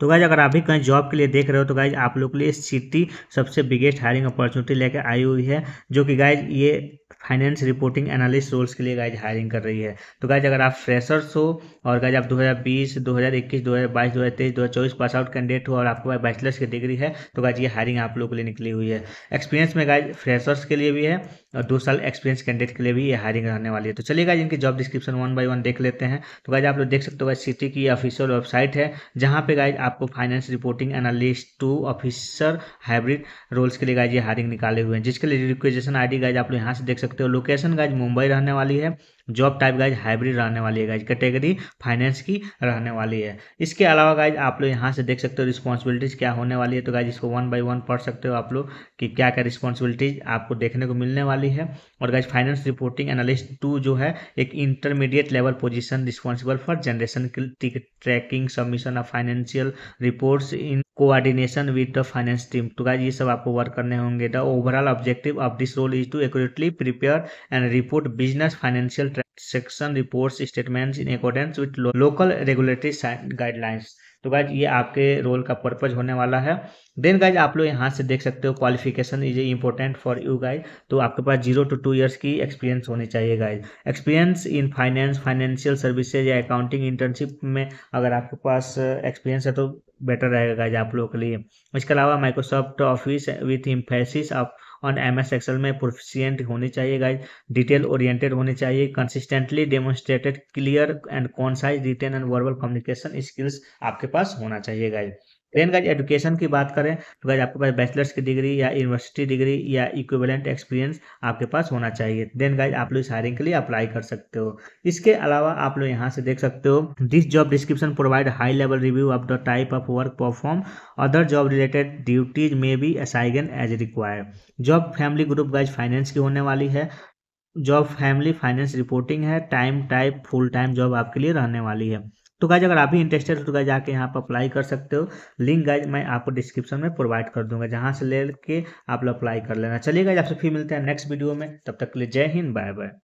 तो गाइज अगर आप भी कहीं जॉब के लिए देख रहे हो तो गाइज आप लोग के लिए सिटी सबसे बिगेस्ट हायरिंग अपॉर्चुनिटी लेकर आई हुई है जो कि गाइज ये फाइनेंस रिपोर्टिंग एनालिस्ट रोल्स के लिए गाइज हायरिंग कर रही है तो गाइज अगर आप फ्रेशर्स हो और गाइज आप 2020 2021 2022 2023 2024 पास आउट कैंडिडेट हो और आपके पास बैचलर्स की डिग्री है तो गाइज ये हायरिंग आप लोग के लिए निकली हुई है एक्सपीरियंस में गाइज फ्रेशर्स के लिए भी है और दो साल एक्सपीरियंस कैंडिडेट के लिए भी ये हायरिंग रहने वाली है तो चलिए गाइज इनकी job description one by one देख लेते हैं तो गाइज आप लोग देख सकते हो गाइज सिटी की ऑफिशियल वेबसाइट है जहाँ पे गाइज आपको finance reporting analyst two officer hybrid roles के लिए गाइज ये हायरिंग निकाले हुए हैं जिसके लिए रिक्वेजेशन आई डी गाइज आप लोग यहाँ से देख सकते सकते हो लोकेशन गाइज मुंबई रहने वाली है जॉब टाइप गाइज हाइब्रिड रहने वाली है गाइज कैटेगरी फाइनेंस की रहने वाली है इसके अलावा गाइज आप लोग यहाँ से देख सकते हो रिस्पॉन्सिबिलिटीज़ क्या होने वाली है तो गाइज इसको वन बाई वन पढ़ सकते हो आप लोग कि क्या क्या रिस्पॉन्सिबिलिटीज़ आपको देखने को मिलने वाली है और guys finance reporting analyst two जो है एक intermediate level position responsible for generation tracking submission of financial reports in coordination with the finance team तो गाइज ये सब आपको वर्क करने होंगे the overall objective of this role is to accurately prepare and report business financial transaction reports statements in accordance with local regulatory guidelines तो guys ये आपके role का पर्पज होने वाला है देन गाइज आप लोग यहाँ से देख सकते हो qualification is important for you guys तो आपके पास जीरो टू टू ईयर्स की एक्सपीरियंस होनी चाहिए guys experience in finance financial services या अकाउंटिंग इंटर्नशिप में अगर आपके पास एक्सपीरियंस uh, है तो बेटर रहेगा गाइज आप लोगों के लिए इसके अलावा माइक्रोसॉफ्ट ऑफिस विथ इम्फेसिस आप ऑन एम एस एक्सल में प्रोफिशियंट होनी चाहिए गाइज डिटेल ओरिएंटेड होने चाहिए consistently demonstrated clear and concise written and verbal communication skills आपके पास होना चाहिए गाइज देन गाइज एजुकेशन की बात करें तो गाइज आपके पास बैचलर्स की डिग्री या यूनिवर्सिटी डिग्री या इक्विवेलेंट एक्सपीरियंस आपके पास होना चाहिए देन गाइज आप लोग इस हायरिंग के लिए अप्लाई कर सकते हो इसके अलावा आप लोग यहाँ से देख सकते हो this job description provide high level review of the type of work perform other job related duties may be assigned as required job family group guys finance की होने वाली है जॉब फैमिली फाइनेंस रिपोर्टिंग है time type full time job आपके लिए रहने वाली है तो गाइज अगर आप भी इंटरेस्टेड हो तो गाइज आके यहाँ पर अप्लाई कर सकते हो लिंक गाइज मैं आपको डिस्क्रिप्शन में प्रोवाइड कर दूंगा जहाँ से लेके आप अप्लाई कर लेना चलिए गाइज आपसे फिर मिलते हैं नेक्स्ट वीडियो में तब तक के लिए जय हिंद बाय बाय